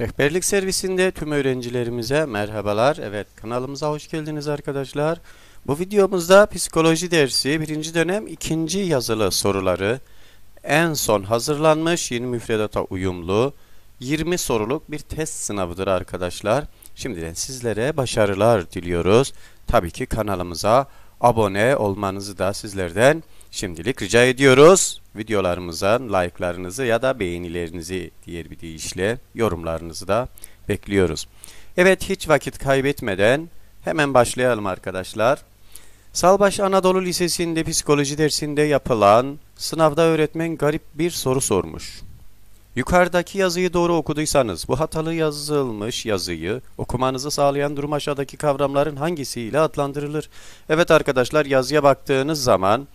Rehberlik servisinde tüm öğrencilerimize merhabalar. Evet kanalımıza hoş geldiniz arkadaşlar. Bu videomuzda psikoloji dersi 1. dönem 2. yazılı soruları en son hazırlanmış yeni müfredata uyumlu 20 soruluk bir test sınavıdır arkadaşlar. Şimdiden sizlere başarılar diliyoruz. Tabii ki kanalımıza abone olmanızı da sizlerden Şimdilik rica ediyoruz. Videolarımıza like'larınızı ya da beğenilerinizi diğer bir deyişle yorumlarınızı da bekliyoruz. Evet hiç vakit kaybetmeden hemen başlayalım arkadaşlar. Salbaş Anadolu Lisesi'nde psikoloji dersinde yapılan sınavda öğretmen garip bir soru sormuş. Yukarıdaki yazıyı doğru okuduysanız bu hatalı yazılmış yazıyı okumanızı sağlayan durum aşağıdaki kavramların hangisiyle adlandırılır? Evet arkadaşlar yazıya baktığınız zaman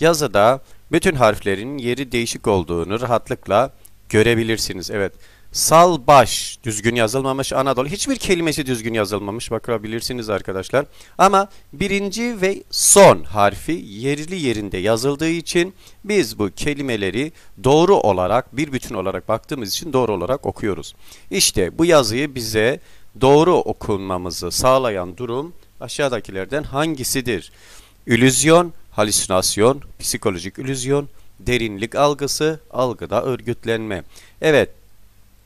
Yazıda bütün harflerin yeri değişik olduğunu rahatlıkla görebilirsiniz. Evet. sal baş düzgün yazılmamış Anadolu. Hiçbir kelimesi düzgün yazılmamış bakabilirsiniz arkadaşlar. Ama birinci ve son harfi yerli yerinde yazıldığı için biz bu kelimeleri doğru olarak bir bütün olarak baktığımız için doğru olarak okuyoruz. İşte bu yazıyı bize doğru okunmamızı sağlayan durum aşağıdakilerden hangisidir? Ülüzyon, halüsinasyon, psikolojik illüzyon, derinlik algısı, algıda örgütlenme. Evet,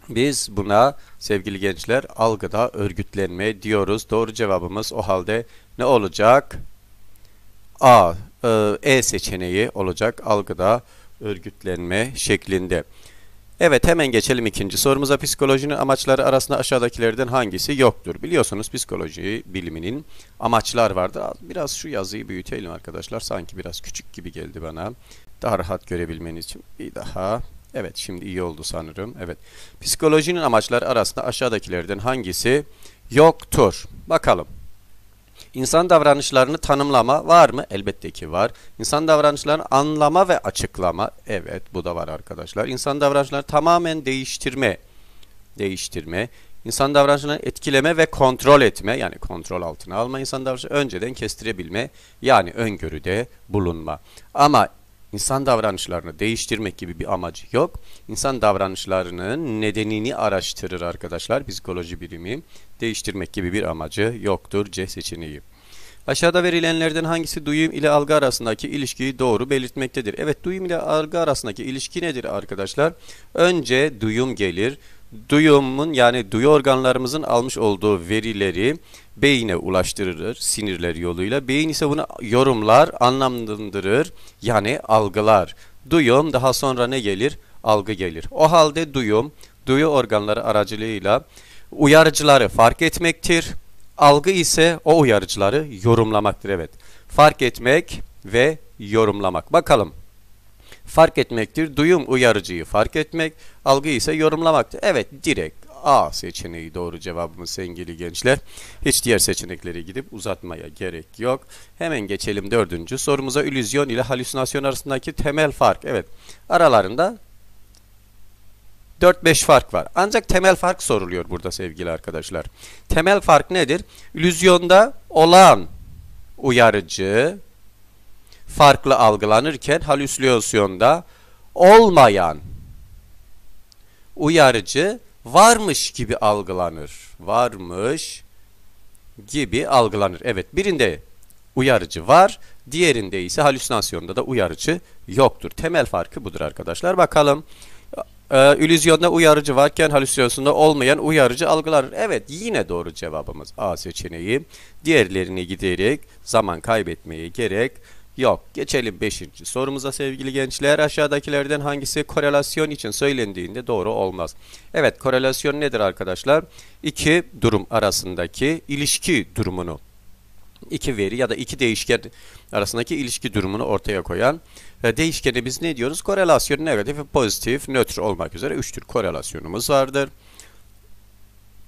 biz buna sevgili gençler algıda örgütlenme diyoruz. Doğru cevabımız o halde ne olacak? A, E, e seçeneği olacak algıda örgütlenme şeklinde. Evet hemen geçelim ikinci sorumuza. Psikolojinin amaçları arasında aşağıdakilerden hangisi yoktur? Biliyorsunuz psikoloji biliminin amaçlar vardı. Biraz şu yazıyı büyütelim arkadaşlar. Sanki biraz küçük gibi geldi bana. Daha rahat görebilmeniz için bir daha. Evet şimdi iyi oldu sanırım. Evet. Psikolojinin amaçları arasında aşağıdakilerden hangisi yoktur? Bakalım. İnsan davranışlarını tanımlama var mı? Elbette ki var. İnsan davranışlarını anlama ve açıklama. Evet bu da var arkadaşlar. İnsan davranışlarını tamamen değiştirme. Değiştirme. İnsan davranışlarını etkileme ve kontrol etme. Yani kontrol altına alma. İnsan davranışlarını önceden kestirebilme. Yani öngörüde bulunma. Ama İnsan davranışlarını değiştirmek gibi bir amacı yok. İnsan davranışlarının nedenini araştırır arkadaşlar. Psikoloji birimi. değiştirmek gibi bir amacı yoktur C seçeneği. Aşağıda verilenlerden hangisi duyum ile algı arasındaki ilişkiyi doğru belirtmektedir? Evet duyum ile algı arasındaki ilişki nedir arkadaşlar? Önce duyum gelir duyumun yani duyu organlarımızın almış olduğu verileri beyine ulaştırılır sinirler yoluyla. Beyin ise bunu yorumlar, anlamlandırır yani algılar. Duyum daha sonra ne gelir? Algı gelir. O halde duyum, duyu organları aracılığıyla uyarıcıları fark etmektir. Algı ise o uyarıcıları yorumlamaktır. Evet fark etmek ve yorumlamak. Bakalım fark etmektir. Duyum uyarıcıyı fark etmek, algı ise yorumlamaktır. Evet direkt A seçeneği doğru cevabımız sevgili gençler. Hiç diğer seçeneklere gidip uzatmaya gerek yok. Hemen geçelim dördüncü sorumuza. Ülüzyon ile halüsinasyon arasındaki temel fark. Evet aralarında 4-5 fark var. Ancak temel fark soruluyor burada sevgili arkadaşlar. Temel fark nedir? Ülüzyonda olan uyarıcı farklı algılanırken halüsinasyonda olmayan uyarıcı varmış gibi algılanır. Varmış gibi algılanır. Evet birinde uyarıcı var. Diğerinde ise halüsinasyonda da uyarıcı yoktur. Temel farkı budur arkadaşlar. Bakalım. Ee, ülüzyonda uyarıcı varken halüsinasyonda olmayan uyarıcı algılar. Evet yine doğru cevabımız A seçeneği. Diğerlerini giderek zaman kaybetmeye gerek Yok. Geçelim 5. sorumuza sevgili gençler. Aşağıdakilerden hangisi korelasyon için söylendiğinde doğru olmaz? Evet korelasyon nedir arkadaşlar? İki durum arasındaki ilişki durumunu iki veri ya da iki değişken arasındaki ilişki durumunu ortaya koyan e, değişkeni biz ne diyoruz? Korelasyon negatif ve pozitif, nötr olmak üzere üç tür korelasyonumuz vardır.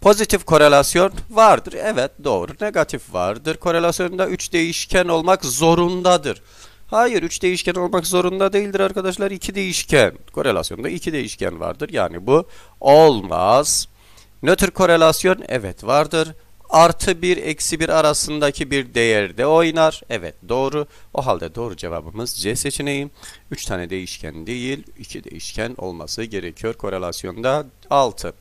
Pozitif korelasyon vardır. Evet doğru. Negatif vardır. Korelasyonda 3 değişken olmak zorundadır. Hayır 3 değişken olmak zorunda değildir arkadaşlar. 2 değişken. Korelasyonda 2 değişken vardır. Yani bu olmaz. Nötr korelasyon evet vardır. Artı 1 eksi 1 arasındaki bir değerde oynar. Evet doğru. O halde doğru cevabımız C seçeneği. 3 tane değişken değil 2 değişken olması gerekiyor korelasyonda 6.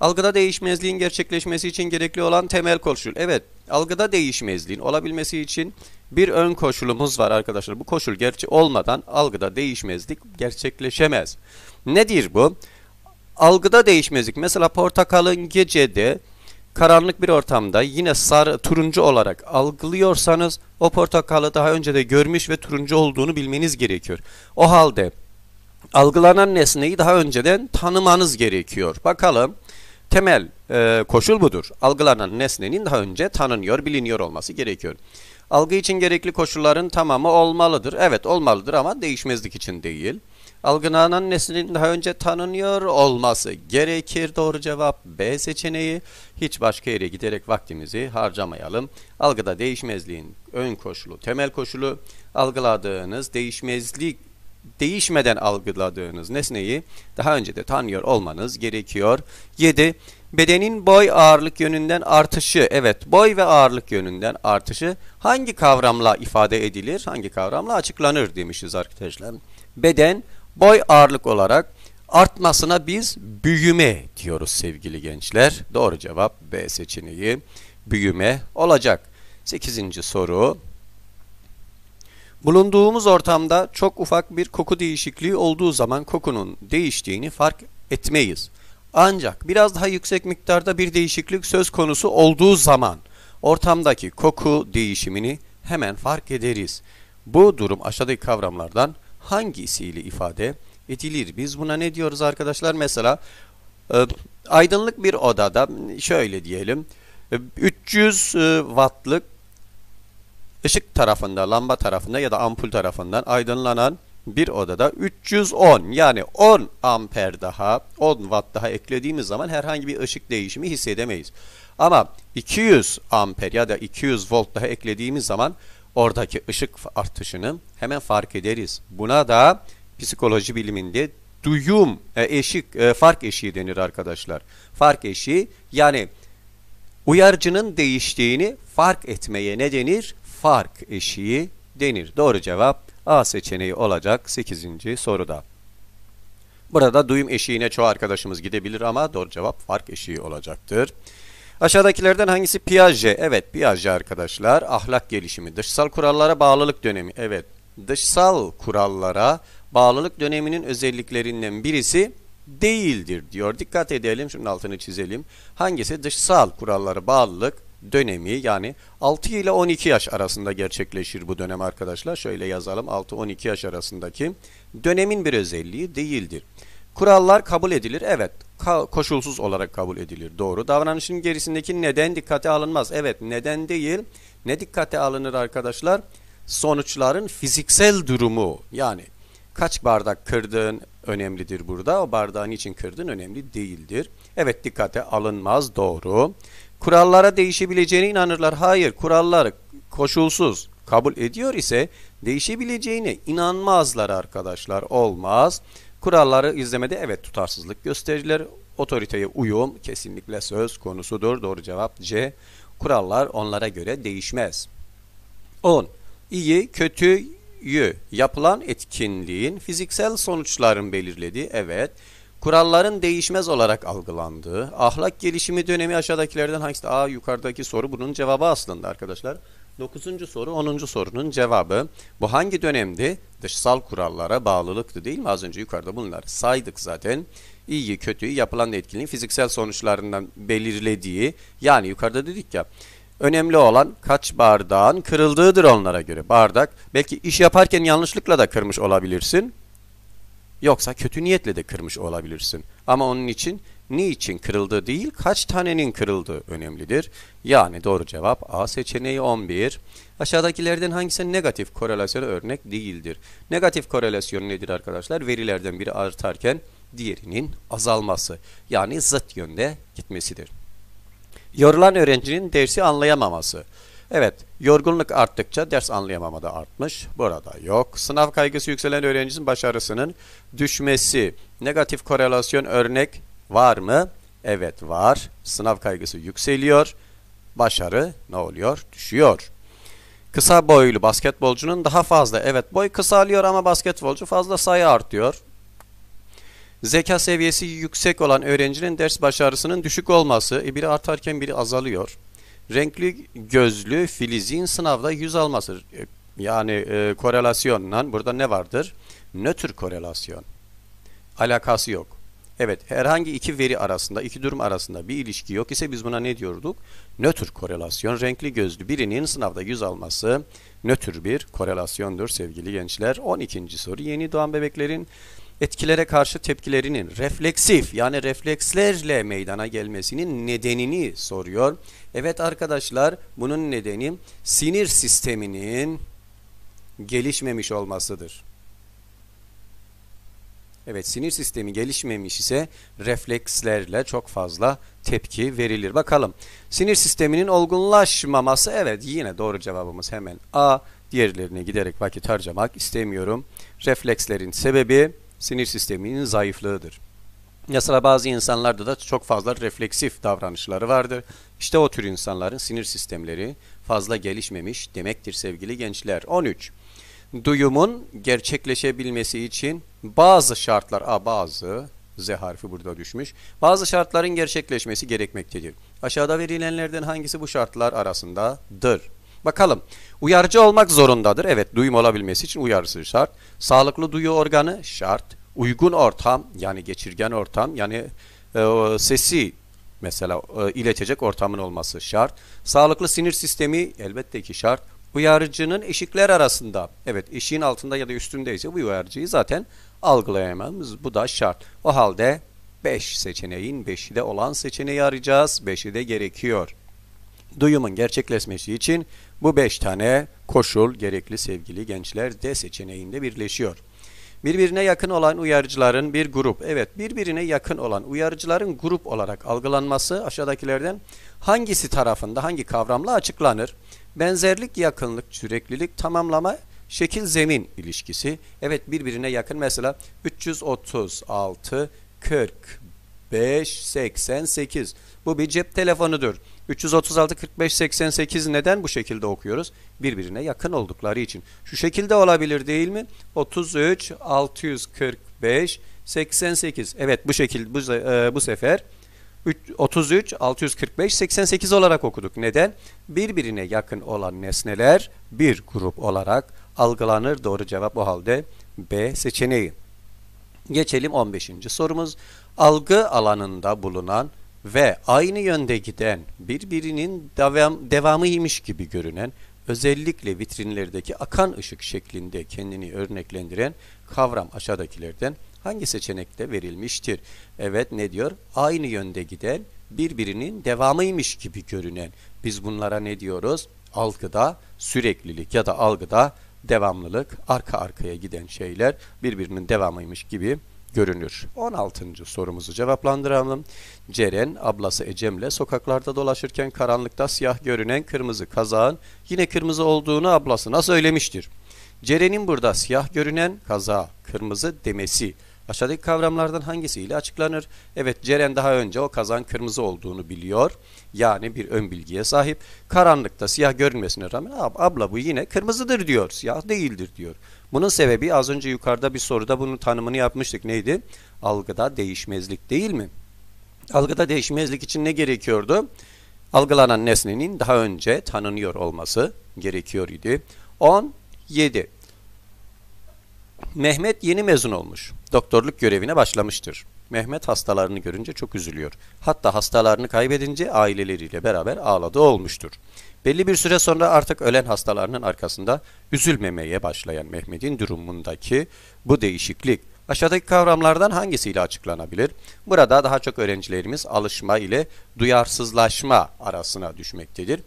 Algıda değişmezliğin gerçekleşmesi için gerekli olan temel koşul. Evet, algıda değişmezliğin olabilmesi için bir ön koşulumuz var arkadaşlar. Bu koşul gerçi olmadan algıda değişmezlik gerçekleşemez. Nedir bu? Algıda değişmezlik. Mesela portakalın gecede karanlık bir ortamda yine sarı turuncu olarak algılıyorsanız o portakalı daha önce de görmüş ve turuncu olduğunu bilmeniz gerekiyor. O halde algılanan nesneyi daha önceden tanımanız gerekiyor. Bakalım temel e, koşul budur. Algılanan nesnenin daha önce tanınıyor, biliniyor olması gerekiyor. Algı için gerekli koşulların tamamı olmalıdır. Evet olmalıdır ama değişmezlik için değil. Algılanan nesnenin daha önce tanınıyor olması gerekir. Doğru cevap B seçeneği. Hiç başka yere giderek vaktimizi harcamayalım. Algıda değişmezliğin ön koşulu, temel koşulu algıladığınız değişmezlik değişmeden algıladığınız nesneyi daha önce de tanıyor olmanız gerekiyor. 7. Bedenin boy ağırlık yönünden artışı. Evet, boy ve ağırlık yönünden artışı hangi kavramla ifade edilir? Hangi kavramla açıklanır demişiz arkadaşlar. Beden boy ağırlık olarak artmasına biz büyüme diyoruz sevgili gençler. Doğru cevap B seçeneği büyüme olacak. 8. soru Bulunduğumuz ortamda çok ufak bir koku değişikliği olduğu zaman kokunun değiştiğini fark etmeyiz. Ancak biraz daha yüksek miktarda bir değişiklik söz konusu olduğu zaman ortamdaki koku değişimini hemen fark ederiz. Bu durum aşağıdaki kavramlardan hangisiyle ifade edilir? Biz buna ne diyoruz arkadaşlar? Mesela e, aydınlık bir odada şöyle diyelim 300 e, e, wattlık ışık tarafında, lamba tarafında ya da ampul tarafından aydınlanan bir odada 310 yani 10 amper daha 10 watt daha eklediğimiz zaman herhangi bir ışık değişimi hissedemeyiz. Ama 200 amper ya da 200 volt daha eklediğimiz zaman oradaki ışık artışını hemen fark ederiz. Buna da psikoloji biliminde duyum e, eşik e, fark eşiği denir arkadaşlar. Fark eşiği yani uyarıcının değiştiğini fark etmeye ne denir? fark eşiği denir. Doğru cevap A seçeneği olacak 8. soruda. Burada duyum eşiğine çoğu arkadaşımız gidebilir ama doğru cevap fark eşiği olacaktır. Aşağıdakilerden hangisi Piaget? Evet Piaget arkadaşlar. Ahlak gelişimi, dışsal kurallara bağlılık dönemi. Evet dışsal kurallara bağlılık döneminin özelliklerinden birisi değildir diyor. Dikkat edelim şunun altını çizelim. Hangisi dışsal kurallara bağlılık dönemi yani 6 ile 12 yaş arasında gerçekleşir bu dönem arkadaşlar. Şöyle yazalım 6-12 yaş arasındaki dönemin bir özelliği değildir. Kurallar kabul edilir. Evet koşulsuz olarak kabul edilir. Doğru. Davranışın gerisindeki neden dikkate alınmaz. Evet neden değil. Ne dikkate alınır arkadaşlar? Sonuçların fiziksel durumu yani kaç bardak kırdığın önemlidir burada. O bardağın için kırdığın önemli değildir. Evet dikkate alınmaz doğru kurallara değişebileceğine inanırlar. Hayır, kurallar koşulsuz kabul ediyor ise değişebileceğine inanmazlar arkadaşlar. Olmaz. Kuralları izlemede evet tutarsızlık gösterirler. Otoriteye uyum kesinlikle söz konusudur. Doğru cevap C. Kurallar onlara göre değişmez. 10. İyi, kötüyü yapılan etkinliğin fiziksel sonuçların belirlediği evet. Evet kuralların değişmez olarak algılandığı, ahlak gelişimi dönemi aşağıdakilerden hangisi? Aa yukarıdaki soru bunun cevabı aslında arkadaşlar. Dokuzuncu soru, onuncu sorunun cevabı. Bu hangi dönemdi? Dışsal kurallara bağlılıktı değil mi? Az önce yukarıda bunları saydık zaten. İyiyi, kötüyü, yapılan etkinliğin fiziksel sonuçlarından belirlediği, yani yukarıda dedik ya, önemli olan kaç bardağın kırıldığıdır onlara göre. Bardak, belki iş yaparken yanlışlıkla da kırmış olabilirsin. Yoksa kötü niyetle de kırmış olabilirsin. Ama onun için niçin kırıldığı değil kaç tanenin kırıldığı önemlidir. Yani doğru cevap A seçeneği 11. Aşağıdakilerden hangisi negatif korelasyona örnek değildir? Negatif korelasyon nedir arkadaşlar? Verilerden biri artarken diğerinin azalması yani zıt yönde gitmesidir. Yorulan öğrencinin dersi anlayamaması. Evet, yorgunluk arttıkça ders anlayamama da artmış. Burada yok. Sınav kaygısı yükselen öğrencinin başarısının düşmesi. Negatif korelasyon örnek var mı? Evet var. Sınav kaygısı yükseliyor. Başarı ne oluyor? Düşüyor. Kısa boylu basketbolcunun daha fazla. Evet boy kısalıyor ama basketbolcu fazla sayı artıyor. Zeka seviyesi yüksek olan öğrencinin ders başarısının düşük olması. E, biri artarken biri azalıyor renkli gözlü filizin sınavda 100 alması. E, yani e, korelasyonla burada ne vardır? Nötr korelasyon. Alakası yok. Evet herhangi iki veri arasında, iki durum arasında bir ilişki yok ise biz buna ne diyorduk? Nötr korelasyon. Renkli gözlü birinin sınavda 100 alması nötr bir korelasyondur sevgili gençler. 12. soru yeni doğan bebeklerin etkilere karşı tepkilerinin refleksif yani reflekslerle meydana gelmesinin nedenini soruyor. Evet arkadaşlar bunun nedeni sinir sisteminin gelişmemiş olmasıdır. Evet sinir sistemi gelişmemiş ise reflekslerle çok fazla tepki verilir. Bakalım sinir sisteminin olgunlaşmaması evet yine doğru cevabımız hemen A. Diğerlerine giderek vakit harcamak istemiyorum. Reflekslerin sebebi sinir sisteminin zayıflığıdır. Mesela bazı insanlarda da çok fazla refleksif davranışları vardır. İşte o tür insanların sinir sistemleri fazla gelişmemiş demektir sevgili gençler. 13. Duyumun gerçekleşebilmesi için bazı şartlar, a bazı Z harfi burada düşmüş. Bazı şartların gerçekleşmesi gerekmektedir. Aşağıda verilenlerden hangisi bu şartlar arasındadır? Bakalım. Uyarıcı olmak zorundadır. Evet duyum olabilmesi için uyarısı şart. Sağlıklı duyu organı şart. Uygun ortam yani geçirgen ortam yani e, sesi mesela e, iletecek ortamın olması şart. Sağlıklı sinir sistemi elbette ki şart. Uyarıcının eşikler arasında evet eşiğin altında ya da üstündeyse bu uyarıcıyı zaten algılayamamız. Bu da şart. O halde 5 beş seçeneğin 5'i de olan seçeneği arayacağız. 5'i de gerekiyor. Duyumun gerçekleşmesi için bu 5 tane koşul gerekli sevgili gençler D seçeneğinde birleşiyor. Birbirine yakın olan uyarıcıların bir grup. Evet birbirine yakın olan uyarıcıların grup olarak algılanması aşağıdakilerden hangisi tarafında hangi kavramla açıklanır? Benzerlik, yakınlık, süreklilik, tamamlama, şekil zemin ilişkisi. Evet birbirine yakın mesela 336, 40, 588. Bu bir cep telefonudur. 336 45 88 neden bu şekilde okuyoruz? Birbirine yakın oldukları için. Şu şekilde olabilir değil mi? 33 645 88. Evet bu şekilde bu, e, bu sefer 33 645 88 olarak okuduk. Neden? Birbirine yakın olan nesneler bir grup olarak algılanır. Doğru cevap o halde B seçeneği. Geçelim 15. sorumuz algı alanında bulunan ve aynı yönde giden birbirinin devam, devamıymış gibi görünen özellikle vitrinlerdeki akan ışık şeklinde kendini örneklendiren kavram aşağıdakilerden hangi seçenekte verilmiştir? Evet ne diyor? Aynı yönde giden birbirinin devamıymış gibi görünen. Biz bunlara ne diyoruz? Algıda süreklilik ya da algıda devamlılık, arka arkaya giden şeyler birbirinin devamıymış gibi görünür. 16. sorumuzu cevaplandıralım. Ceren ablası Ecem'le sokaklarda dolaşırken karanlıkta siyah görünen kırmızı kazağın yine kırmızı olduğunu ablasına söylemiştir. Ceren'in burada siyah görünen kaza kırmızı demesi Aşağıdaki kavramlardan hangisiyle açıklanır? Evet Ceren daha önce o kazan kırmızı olduğunu biliyor. Yani bir ön bilgiye sahip. Karanlıkta siyah görünmesine rağmen abla bu yine kırmızıdır diyor. Siyah değildir diyor. Bunun sebebi az önce yukarıda bir soruda bunun tanımını yapmıştık. Neydi? Algıda değişmezlik değil mi? Algıda değişmezlik için ne gerekiyordu? Algılanan nesnenin daha önce tanınıyor olması gerekiyor idi. 10 7 Mehmet yeni mezun olmuş. Doktorluk görevine başlamıştır. Mehmet hastalarını görünce çok üzülüyor. Hatta hastalarını kaybedince aileleriyle beraber ağladı olmuştur. Belli bir süre sonra artık ölen hastalarının arkasında üzülmemeye başlayan Mehmet'in durumundaki bu değişiklik aşağıdaki kavramlardan hangisiyle açıklanabilir? Burada daha çok öğrencilerimiz alışma ile duyarsızlaşma arasına düşmektedir.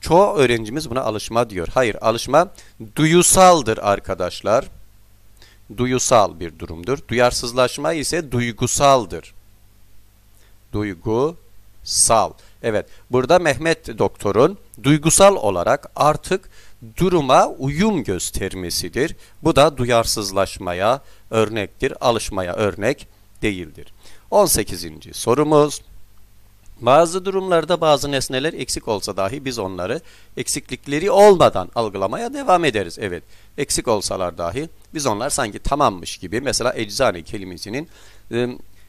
Çoğu öğrencimiz buna alışma diyor. Hayır, alışma duyusaldır arkadaşlar duyusal bir durumdur. Duyarsızlaşma ise duygusaldır. Duygusal. Evet, burada Mehmet doktorun duygusal olarak artık duruma uyum göstermesidir. Bu da duyarsızlaşmaya örnektir, alışmaya örnek değildir. 18. sorumuz bazı durumlarda bazı nesneler eksik olsa dahi biz onları eksiklikleri olmadan algılamaya devam ederiz. Evet, eksik olsalar dahi biz onlar sanki tamammış gibi mesela eczane kelimesinin ıı,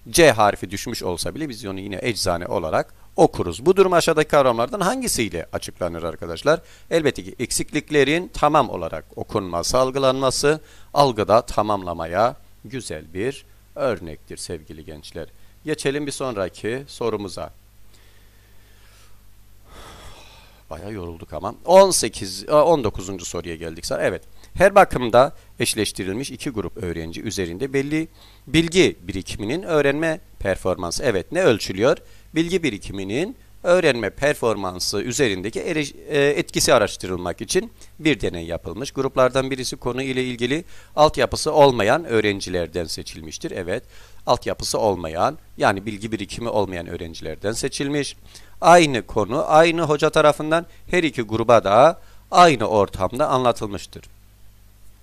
C harfi düşmüş olsa bile biz onu yine eczane olarak okuruz. Bu durum aşağıdaki kavramlardan hangisiyle açıklanır arkadaşlar? Elbette ki eksikliklerin tamam olarak okunması, algılanması algıda tamamlamaya güzel bir örnektir sevgili gençler. Geçelim bir sonraki sorumuza. Bayağı yorulduk ama. 18, 19. E, soruya geldik. Evet. Her bakımda eşleştirilmiş iki grup öğrenci üzerinde belli bilgi birikiminin öğrenme performansı. Evet ne ölçülüyor? Bilgi birikiminin öğrenme performansı üzerindeki e, etkisi araştırılmak için bir deney yapılmış. Gruplardan birisi konu ile ilgili altyapısı olmayan öğrencilerden seçilmiştir. Evet, altyapısı olmayan yani bilgi birikimi olmayan öğrencilerden seçilmiş aynı konu, aynı hoca tarafından her iki gruba da aynı ortamda anlatılmıştır.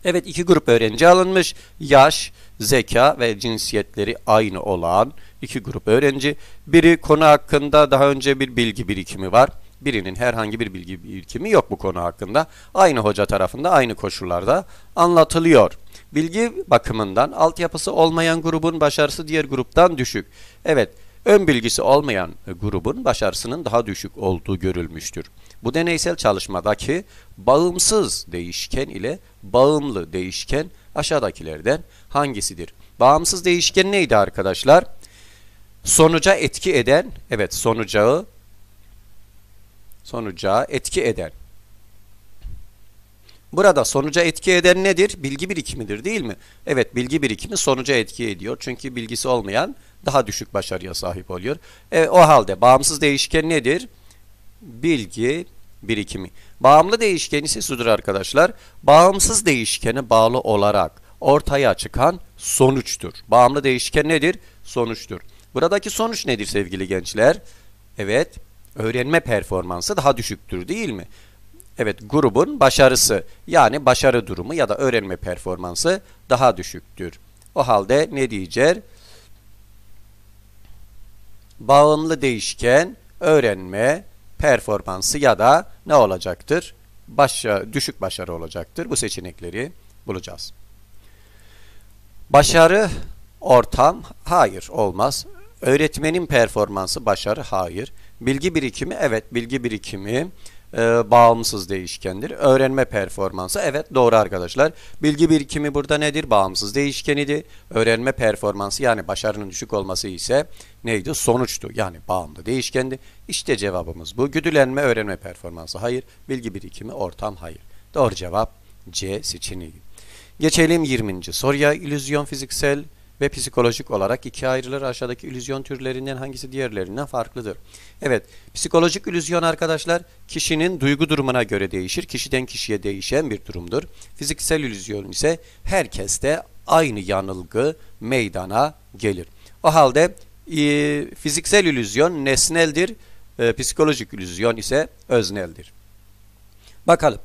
Evet iki grup öğrenci alınmış. Yaş, zeka ve cinsiyetleri aynı olan iki grup öğrenci. Biri konu hakkında daha önce bir bilgi birikimi var. Birinin herhangi bir bilgi birikimi yok bu konu hakkında. Aynı hoca tarafında aynı koşullarda anlatılıyor. Bilgi bakımından altyapısı olmayan grubun başarısı diğer gruptan düşük. Evet Ön bilgisi olmayan grubun başarısının daha düşük olduğu görülmüştür. Bu deneysel çalışmadaki bağımsız değişken ile bağımlı değişken aşağıdakilerden hangisidir? Bağımsız değişken neydi arkadaşlar? Sonuca etki eden, evet sonucağı sonuca etki eden Burada sonuca etki eden nedir? Bilgi birikimidir değil mi? Evet bilgi birikimi sonuca etki ediyor. Çünkü bilgisi olmayan daha düşük başarıya sahip oluyor. E, o halde bağımsız değişken nedir? Bilgi birikimi. Bağımlı değişken ise sudur arkadaşlar. Bağımsız değişkene bağlı olarak ortaya çıkan sonuçtur. Bağımlı değişken nedir? Sonuçtur. Buradaki sonuç nedir sevgili gençler? Evet öğrenme performansı daha düşüktür değil mi? Evet grubun başarısı yani başarı durumu ya da öğrenme performansı daha düşüktür. O halde ne diyeceğiz? Bağımlı değişken öğrenme performansı ya da ne olacaktır? Başa, düşük başarı olacaktır. Bu seçenekleri bulacağız. Başarı ortam hayır olmaz. Öğretmenin performansı başarı hayır. Bilgi birikimi evet bilgi birikimi e, bağımsız değişkendir. Öğrenme performansı evet doğru arkadaşlar. Bilgi birikimi burada nedir? Bağımsız değişkeniydi. Öğrenme performansı yani başarının düşük olması ise neydi? Sonuçtu yani bağımlı değişkendi. İşte cevabımız bu. Güdülenme öğrenme performansı hayır. Bilgi birikimi ortam hayır. Doğru cevap C seçeneği. Geçelim 20. soruya. İllüzyon fiziksel ve psikolojik olarak ikiye ayrılır. Aşağıdaki illüzyon türlerinden hangisi diğerlerinden farklıdır? Evet, psikolojik illüzyon arkadaşlar kişinin duygu durumuna göre değişir. Kişiden kişiye değişen bir durumdur. Fiziksel illüzyon ise herkeste aynı yanılgı meydana gelir. O halde e, fiziksel illüzyon nesneldir, e, psikolojik illüzyon ise özneldir. Bakalım.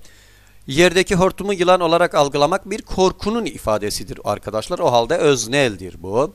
Yerdeki hortumu yılan olarak algılamak bir korkunun ifadesidir arkadaşlar. O halde özneldir bu.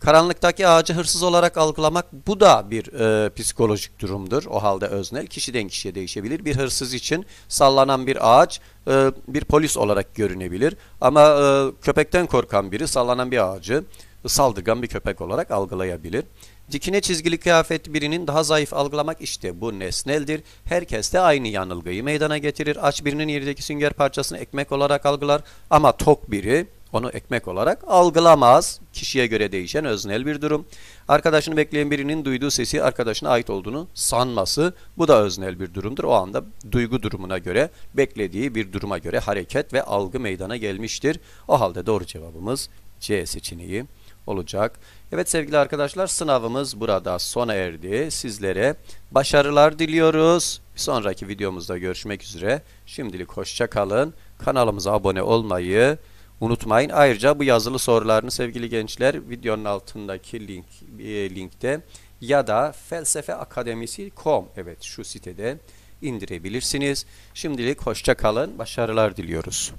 Karanlıktaki ağacı hırsız olarak algılamak bu da bir e, psikolojik durumdur. O halde öznel kişiden kişiye değişebilir. Bir hırsız için sallanan bir ağaç e, bir polis olarak görünebilir. Ama e, köpekten korkan biri sallanan bir ağacı saldırgan bir köpek olarak algılayabilir. Dikine çizgili kıyafet birinin daha zayıf algılamak işte bu nesneldir. Herkes de aynı yanılgıyı meydana getirir. Aç birinin yerdeki sünger parçasını ekmek olarak algılar ama tok biri onu ekmek olarak algılamaz. Kişiye göre değişen öznel bir durum. Arkadaşını bekleyen birinin duyduğu sesi arkadaşına ait olduğunu sanması bu da öznel bir durumdur. O anda duygu durumuna göre, beklediği bir duruma göre hareket ve algı meydana gelmiştir. O halde doğru cevabımız C seçeneği olacak. Evet sevgili arkadaşlar sınavımız burada sona erdi. Sizlere başarılar diliyoruz. Bir sonraki videomuzda görüşmek üzere. Şimdilik hoşça kalın. Kanalımıza abone olmayı unutmayın. Ayrıca bu yazılı sorularını sevgili gençler videonun altındaki link e, linkte ya da felsefeakademisi.com evet şu sitede indirebilirsiniz. Şimdilik hoşça kalın. Başarılar diliyoruz.